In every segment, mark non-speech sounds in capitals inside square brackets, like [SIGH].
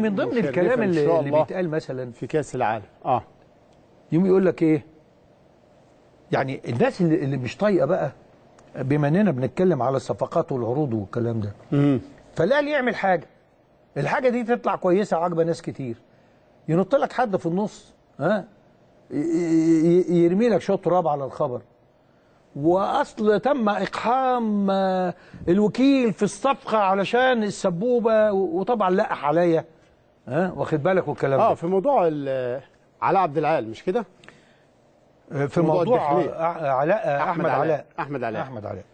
من ضمن الكلام اللي, اللي بيتقال مثلا في كاس العالم اه يوم يقول لك ايه يعني الناس اللي, اللي مش طايقه بقى بما اننا بنتكلم على الصفقات والعروض والكلام ده فالاهلي يعمل حاجه الحاجه دي تطلع كويسه وعاجبه ناس كتير ينط لك حد في النص ها يرمي لك شويه تراب على الخبر واصل تم اقحام آه، الوكيل في الصفقه علشان السبوبه وطبعا لقح عليا ها واخد بالك والكلام آه، ده اه في موضوع علاء عبد العال مش كده آه، في موضوع آه، علاء احمد علاء احمد علاء احمد علاء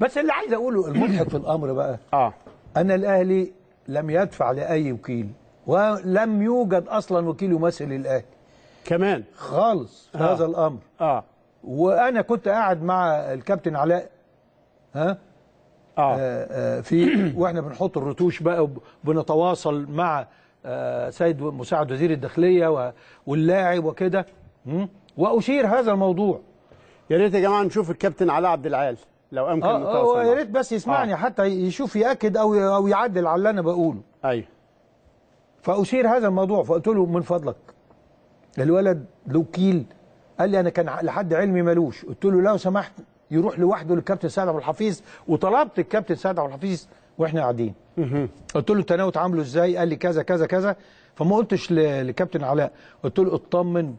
بس اللي عايز اقوله المضحك في الامر بقى اه ان الاهلي لم يدفع لاي وكيل ولم يوجد اصلا وكيل يمثل الاهلي كمان خالص في آه. هذا الامر اه وانا كنت قاعد مع الكابتن علاء ها آه. آه, آه في [CLEARS THROAT] واحنا بنحط الرتوش بقى وبنتواصل مع آه، سيد مساعد وزير الداخليه واللاعب وكده واشير هذا الموضوع يا ريت يا جماعه نشوف الكابتن علاء عبد العال لو امكن التواصل اه, آه، يا ريت بس يسمعني آه. حتى يشوف ياكد او او يعدل على اللي انا بقوله ايوه فاشير هذا الموضوع فقلت له من فضلك الولد له كيل قال لي انا كان لحد علمي ملوش قلت له لو سمحت يروح لوحده للكابتن سعد عبد الحفيظ وطلبت الكابتن سعد عبد الحفيظ واحنا قاعدين قلت له انت ناوي تعامله ازاي قال لي كذا كذا كذا فما قلتش لكابتن علاء قلت له اطمن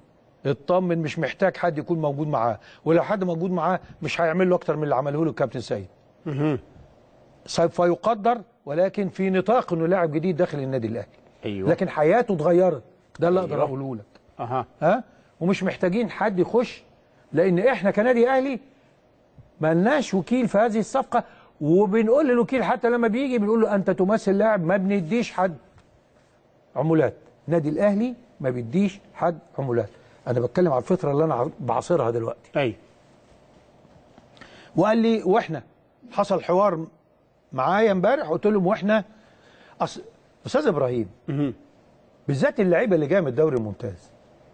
اطمن مش محتاج حد يكون موجود معاه ولو حد موجود معاه مش هيعمل له اكتر من اللي عمله له الكابتن سيد سوف يقدر ولكن في نطاق انه لاعب جديد داخل النادي الاهلي ايوه لكن حياته اتغيرت ده اللي اقدر أيوة. اقوله لك اها ها ومش محتاجين حد يخش لان احنا كنادي اهلي ما لناش وكيل في هذه الصفقه وبنقول للوكيل حتى لما بيجي بنقول له انت تمثل لاعب ما بنديش حد عمولات نادي الاهلي ما بيديش حد عمولات انا بتكلم على الفتره اللي انا بعاصرها دلوقتي ايوه وقال لي واحنا حصل حوار معايا امبارح قلت لهم واحنا أص... استاذ ابراهيم بالذات اللعيبه اللي جايه من الدوري الممتاز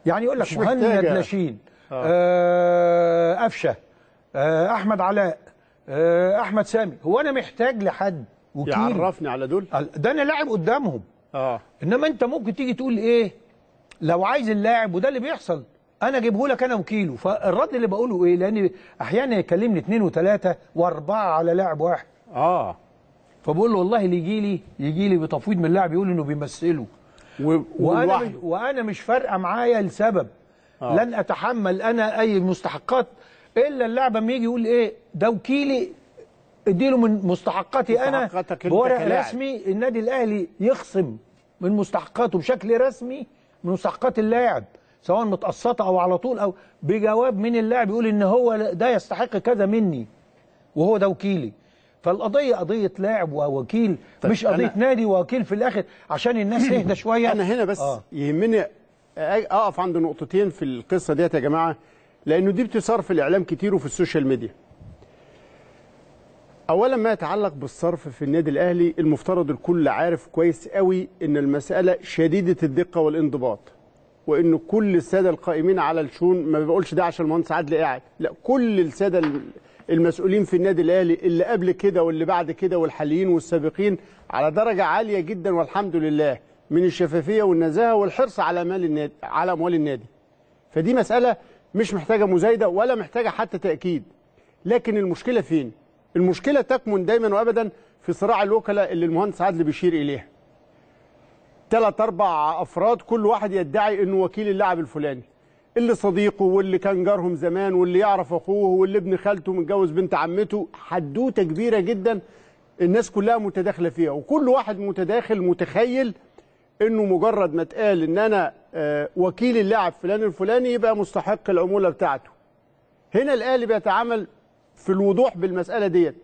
يعني يقول لك مهند ناشين آه. آه قفشه آه احمد علاء آه، احمد سامي هو انا محتاج لحد وكيل يعرفني على دول آه، ده انا لاعب قدامهم اه انما انت ممكن تيجي تقول ايه لو عايز اللاعب وده اللي بيحصل انا اجيبه لك انا وكيله فالرد اللي بقوله ايه لان احيانا يكلمني اثنين وثلاثه واربعه على لاعب واحد اه فبقول له والله اللي يجي لي يجي لي بتفويض من اللاعب يقول انه بيمثله و... وانا وانا مش فارقه معايا لسبب آه. لن اتحمل انا اي مستحقات الا اللاعب اما يجي يقول ايه ده وكيلي اديله من مستحقاتي انا بورق رسمي النادي الاهلي يخصم من مستحقاته بشكل رسمي من مستحقات اللاعب سواء متقسطه او على طول او بجواب من اللاعب يقول ان هو ده يستحق كذا مني وهو ده وكيلي فالقضيه قضيه لاعب ووكيل طيب مش قضيه نادي ووكيل في الاخر عشان الناس [CLEARS THROAT] تهدى شويه انا هنا بس آه. يهمني اقف عند نقطتين في القصه ديت يا جماعه لأنه دي بتصرف في الإعلام كتير وفي السوشيال ميديا اولا ما يتعلق بالصرف في النادي الاهلي المفترض الكل عارف كويس قوي ان المساله شديده الدقه والانضباط وان كل الساده القائمين على الشؤون ما بقولش ده عشان المهندس عادل قاعد لا كل الساده المسؤولين في النادي الاهلي اللي قبل كده واللي بعد كده والحاليين والسابقين على درجه عاليه جدا والحمد لله من الشفافيه والنزاهه والحرص على مال النادي على اموال النادي فدي مساله مش محتاجة مزايدة ولا محتاجة حتى تأكيد لكن المشكلة فين؟ المشكلة تكمن دايما وأبدا في صراع الوكلاء اللي المهندس عادل بيشير إليها ثلاث أربع أفراد كل واحد يدعي أنه وكيل اللاعب الفلاني اللي صديقه واللي كان جارهم زمان واللي يعرف أخوه واللي ابن خالته متجوز بنت عمته حدوتة كبيرة جدا الناس كلها متداخلة فيها وكل واحد متداخل متخيل أنه مجرد ما اتقال أن أنا آه، وكيل اللاعب فلان الفلاني يبقى مستحق العموله بتاعته. هنا الاهلي بيتعامل في الوضوح بالمساله ديت.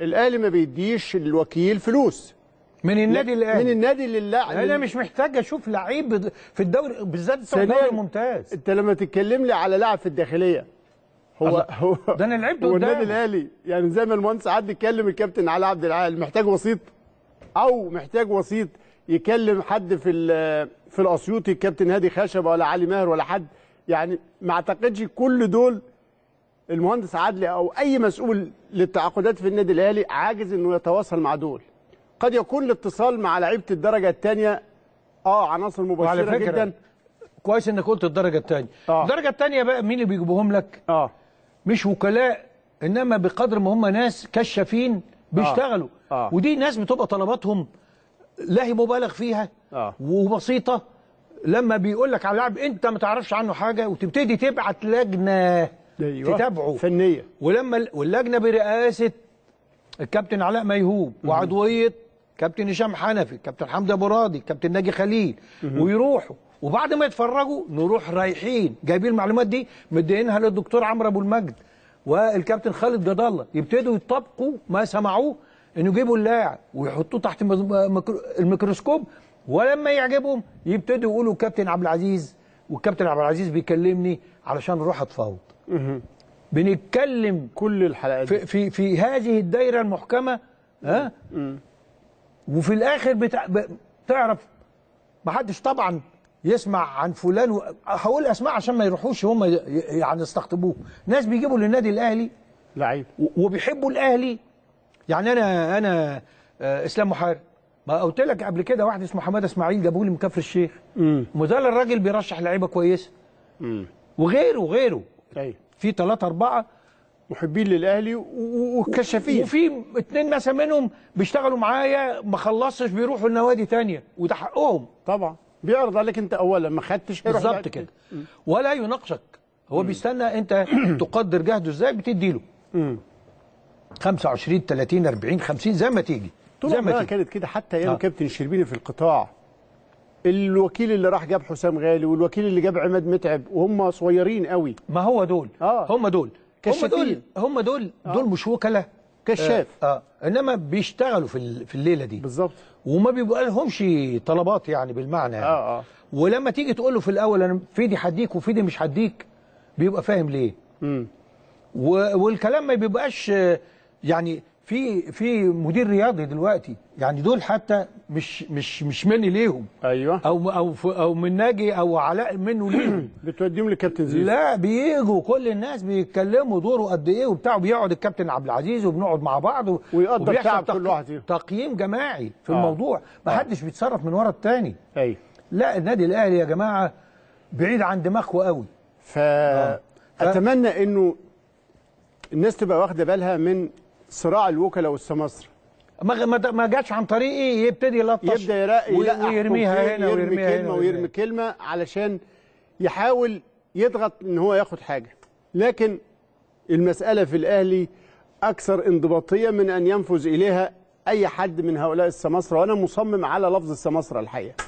الاهلي ما بيديش الوكيل فلوس. من النادي الاهلي من النادي للاعب انا مش محتاج اشوف لعيب في الدوري بالذات في الدوري الممتاز انت لما تتكلم لي على لاعب في الداخليه هو الله. هو ده انا لعبت قدام النادي الاهلي يعني زي ما المهندس عاد اتكلم الكابتن علي عبد العال محتاج وسيط او محتاج وسيط يكلم حد في في الاسيوطي كابتن هادي خشبه ولا علي ماهر ولا حد يعني ما اعتقدش كل دول المهندس عدلي او اي مسؤول للتعاقدات في النادي الاهلي عاجز انه يتواصل مع دول قد يكون الاتصال مع لعيبه الدرجه الثانيه اه عناصر مباشره جدا كويس انك قلت الدرجه الثانيه آه. الدرجه الثانيه بقى مين اللي بيجيبوهم لك اه مش وكلاء انما بقدر ما هم ناس كشافين آه. بيشتغلوا آه. آه. ودي ناس بتبقى طلباتهم لا هي مبالغ فيها آه. وبسيطه لما بيقول لك على لاعب انت ما تعرفش عنه حاجه وتبتدي تبعت لجنه أيوة. تتابعه فنيه ولما واللجنه برئاسه الكابتن علاء ميهوب وعضويه كابتن هشام حنفي كابتن حمدي ابو راضي كابتن ناجي خليل مم. ويروحوا وبعد ما يتفرجوا نروح رايحين جايبين المعلومات دي مدينها للدكتور عمرو ابو المجد والكابتن خالد جد الله يبتدوا يطبقوا ما سمعوه انه يجيبوا اللاعب ويحطوه تحت الميكروسكوب ولما يعجبهم يبتدوا يقولوا كابتن عبد العزيز والكابتن عبد العزيز بيكلمني علشان اروح اتفاوض بنتكلم كل الحلقات في, في في هذه الدايره المحكمه ها وفي الاخر بتع... بتعرف ما حدش طبعا يسمع عن فلان و... هقول اسماء عشان ما يروحوش هم يعني يستقطبوه ناس بيجيبوا للنادي الاهلي لعيب وبيحبوا الاهلي يعني انا انا آه، اسلام محارب ما قلت لك قبل كده واحد اسمه حماده اسماعيل جابوا لي من كفر الشيخ وده الراجل بيرشح لعيبه كويسه امم وغيره وغيره ايوه في ثلاثه اربعه محبين للاهلي وكشافين وفي اتنين مثلا منهم بيشتغلوا معايا ما خلصتش بيروحوا لنوادي تانية وده حقهم طبعا بيعرض عليك انت اولا ما خدتش بالظبط كده ولا يناقشك هو مم. بيستنى انت تقدر جهده ازاي بتدي له 25 30 40 50 زي ما تيجي طول زي ما تيجي كانت كده حتى ايام آه. كابتن شربيني في القطاع الوكيل اللي راح جاب حسام غالي والوكيل اللي جاب عماد متعب وهم صغيرين قوي ما هو دول آه. هم دول هم دول هم دول آه. دول مش وكلاء كشاف آه. آه. انما بيشتغلوا في في الليله دي بالظبط وما بيبقى لهمش طلبات يعني بالمعنى يعني. آه آه. ولما تيجي تقول له في الاول انا فيدي هديك وفيدي مش حديك بيبقى فاهم ليه امم والكلام ما بيبقاش يعني في في مدير رياضي دلوقتي يعني دول حتى مش مش مش مني ليهم ايوه او او او من ناجي او علاء منه ليهم [CLEARS THROAT] بتوديهم للكابتن زيزو لا بيجوا كل الناس بيتكلموا دوره قد ايه وبتاع وبيقعد الكابتن عبد العزيز وبنقعد مع بعض ويقدر تعب كل واحد تقييم جماعي في آه. الموضوع ما آه. حدش بيتصرف من ورا الثاني ايوه لا النادي الاهلي يا جماعه بعيد عن دماغه قوي ف... آه. ف... اتمنى انه الناس تبقى واخده بالها من صراع الوكلاء والسماسرة ما ما جاتش عن طريقي إيه؟ يبتدي يلطش يبدا يرقي ويرميها هنا ويرمي ويرمي كلمه ويرمي كلمه علشان يحاول يضغط ان هو ياخد حاجه لكن المساله في الاهلي اكثر انضباطيه من ان ينفذ اليها اي حد من هؤلاء السماسره وانا مصمم على لفظ السماسره الحقيقه